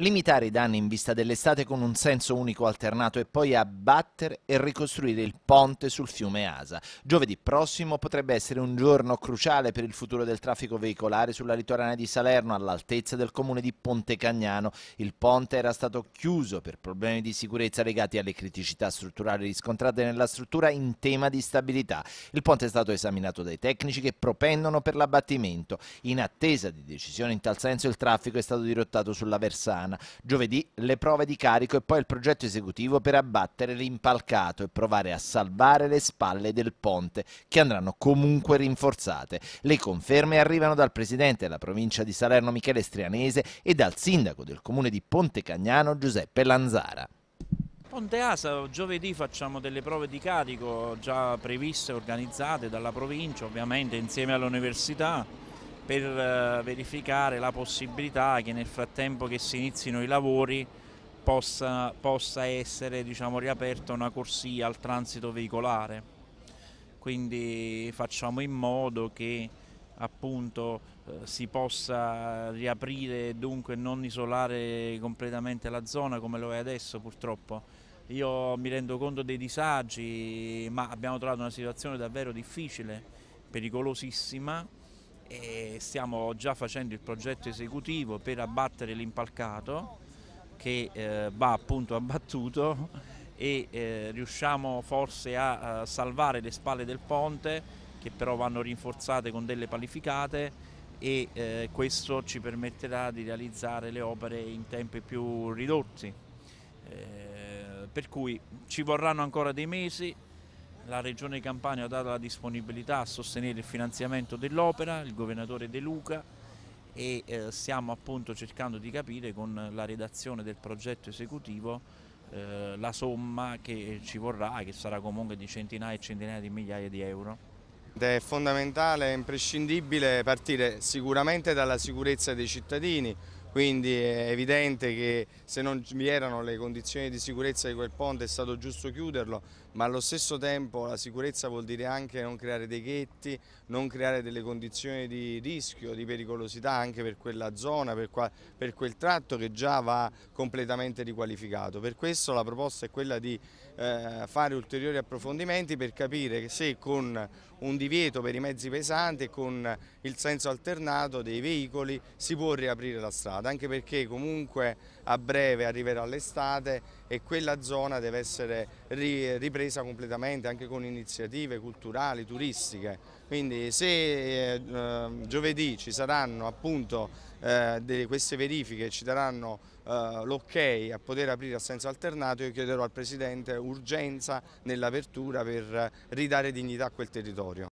limitare i danni in vista dell'estate con un senso unico alternato e poi abbattere e ricostruire il ponte sul fiume Asa. Giovedì prossimo potrebbe essere un giorno cruciale per il futuro del traffico veicolare sulla litoranea di Salerno all'altezza del comune di Ponte Cagnano. Il ponte era stato chiuso per problemi di sicurezza legati alle criticità strutturali riscontrate nella struttura in tema di stabilità. Il ponte è stato esaminato dai tecnici che propendono per l'abbattimento. In attesa di decisioni in tal senso il traffico è stato dirottato sulla Versana Toscana. Giovedì le prove di carico e poi il progetto esecutivo per abbattere l'impalcato e provare a salvare le spalle del ponte, che andranno comunque rinforzate. Le conferme arrivano dal presidente della provincia di Salerno Michele Strianese e dal sindaco del comune di Ponte Cagnano Giuseppe Lanzara. Ponte Asa, giovedì facciamo delle prove di carico già previste, e organizzate dalla provincia, ovviamente insieme all'università per eh, verificare la possibilità che nel frattempo che si inizino i lavori possa, possa essere diciamo, riaperta una corsia al transito veicolare. Quindi facciamo in modo che appunto eh, si possa riaprire e dunque non isolare completamente la zona come lo è adesso purtroppo. Io mi rendo conto dei disagi, ma abbiamo trovato una situazione davvero difficile, pericolosissima, e stiamo già facendo il progetto esecutivo per abbattere l'impalcato che eh, va appunto abbattuto e eh, riusciamo forse a, a salvare le spalle del ponte che però vanno rinforzate con delle palificate e eh, questo ci permetterà di realizzare le opere in tempi più ridotti. Eh, per cui ci vorranno ancora dei mesi, la Regione Campania ha dato la disponibilità a sostenere il finanziamento dell'opera, il governatore De Luca e eh, stiamo appunto cercando di capire con la redazione del progetto esecutivo eh, la somma che ci vorrà, che sarà comunque di centinaia e centinaia di migliaia di euro. È fondamentale, è imprescindibile partire sicuramente dalla sicurezza dei cittadini, quindi è evidente che se non vi erano le condizioni di sicurezza di quel ponte è stato giusto chiuderlo, ma allo stesso tempo la sicurezza vuol dire anche non creare dei ghetti, non creare delle condizioni di rischio, di pericolosità anche per quella zona, per, qua, per quel tratto che già va completamente riqualificato. Per questo la proposta è quella di eh, fare ulteriori approfondimenti per capire se con un divieto per i mezzi pesanti e con il senso alternato dei veicoli si può riaprire la strada complicata anche perché comunque a breve arriverà l'estate e quella zona deve essere ripresa completamente anche con iniziative culturali, turistiche. Quindi se eh, giovedì ci saranno appunto eh, queste verifiche, e ci daranno eh, l'ok a poter aprire a senso alternato, io chiederò al Presidente urgenza nell'apertura per ridare dignità a quel territorio.